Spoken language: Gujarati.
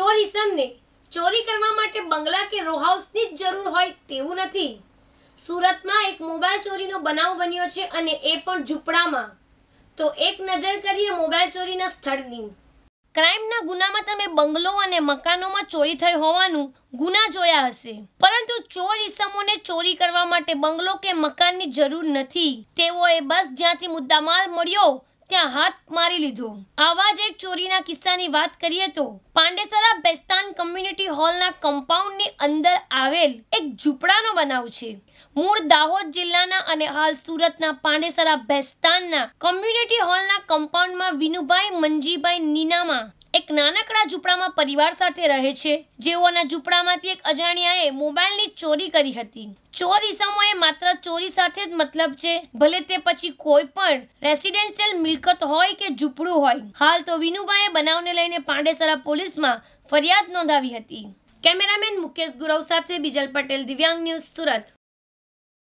ચોર ઇસમને ચોરી કરવા માટે બંગલા કે રોહાઉસની જ જરૂર હોય તેવું નથી સુરતમાં એક મોબાઈલ ચોરીનો બનાવ બન્યો છે અને એ પણ ઝૂંપડામાં તો એક નજર કરીએ મોબાઈલ ચોરીના સ્થળની ક્રાઇમના ગુનામાં તમે બંગલો અને મકાનોમાં ચોરી થઈ હોવાનું ગુના જોયા હશે પરંતુ ચોર ઇસમોને ચોરી કરવા માટે બંગલો કે મકાનની જરૂર નથી તેઓએ બસ જ્યાંથી મુદ્દામાલ મળ્યો ત્યાં હાથ મારી લીધો આવા જ એક ચોરીના કિસ્સાની વાત કરીએ તો પાંડેસરા બેસ્તાન કમ્યુનિટી હોલના કમ્પાઉન્ડની અંદર આવેલ એક ઝૂંપડાનો બનાવ છે મૂળ દાહોદ જિલ્લાના અને હાલ સુરતના પાંડેસરા બેસ્તાનના કમ્યુનિટી હોલના કમ્પાઉન્ડમાં વિનુભાઈ મંજીભાઈ નીનામાં એક નાનકડા ઝૂંપડામાં પરિવાર સાથે રહે છે જેઓના ઝૂંપડામાંથી એક અજાણ્યાએ મોબાઈલની ચોરી કરી હતી ચોર ઇસમોએ માત્ર ચોરી સાથે જ મતલબ છે ભલે તે પછી કોઈ પણ રેસિડેન્શિયલ મિલકત હોય કે ઝૂંપડું હોય હાલ તો વિનુભાઈએ બનાવને લઈને પાંડેસરા પોલીસમાં ફરિયાદ નોંધાવી હતી કેમેરામેન મુકેશ ગુરવ સાથે બિજલ પટેલ દિવ્યાંગ ન્યૂઝ સુરત